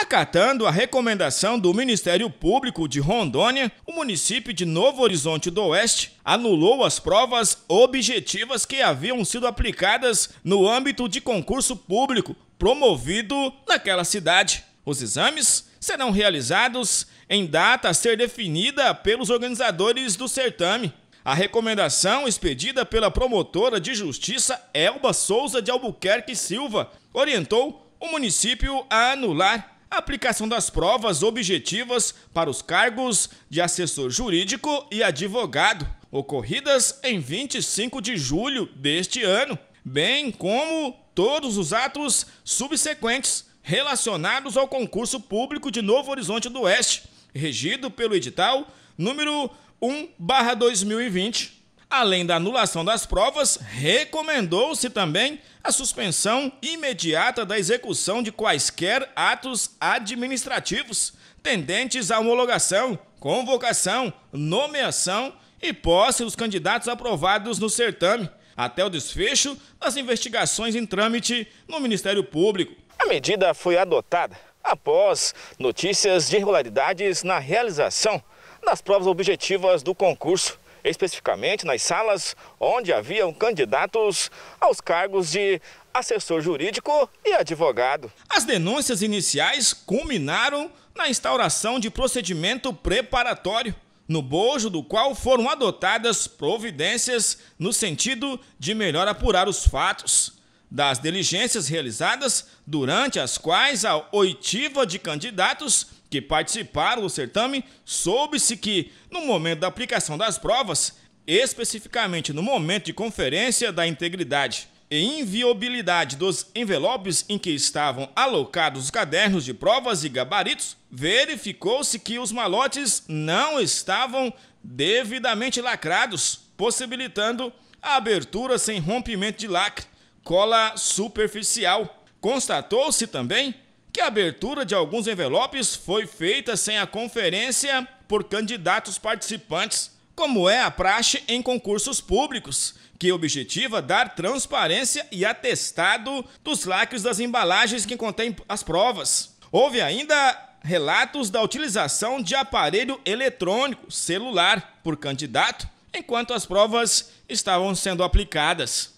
Acatando a recomendação do Ministério Público de Rondônia, o município de Novo Horizonte do Oeste anulou as provas objetivas que haviam sido aplicadas no âmbito de concurso público promovido naquela cidade. Os exames serão realizados em data a ser definida pelos organizadores do certame. A recomendação expedida pela promotora de justiça Elba Souza de Albuquerque Silva orientou o município a anular aplicação das provas objetivas para os cargos de assessor jurídico e advogado, ocorridas em 25 de julho deste ano, bem como todos os atos subsequentes relacionados ao concurso público de Novo Horizonte do Oeste, regido pelo edital número 1/2020. Além da anulação das provas, recomendou-se também a suspensão imediata da execução de quaisquer atos administrativos tendentes à homologação, convocação, nomeação e posse dos candidatos aprovados no certame, até o desfecho das investigações em trâmite no Ministério Público. A medida foi adotada após notícias de irregularidades na realização das provas objetivas do concurso especificamente nas salas onde haviam candidatos aos cargos de assessor jurídico e advogado. As denúncias iniciais culminaram na instauração de procedimento preparatório, no bojo do qual foram adotadas providências no sentido de melhor apurar os fatos das diligências realizadas, durante as quais a oitiva de candidatos que participaram do certame, soube-se que, no momento da aplicação das provas, especificamente no momento de conferência da integridade e inviolabilidade dos envelopes em que estavam alocados os cadernos de provas e gabaritos, verificou-se que os malotes não estavam devidamente lacrados, possibilitando a abertura sem rompimento de lacre, cola superficial. Constatou-se também que a abertura de alguns envelopes foi feita sem a conferência por candidatos participantes, como é a praxe em concursos públicos, que objetiva dar transparência e atestado dos lacres das embalagens que contêm as provas. Houve ainda relatos da utilização de aparelho eletrônico celular por candidato enquanto as provas estavam sendo aplicadas.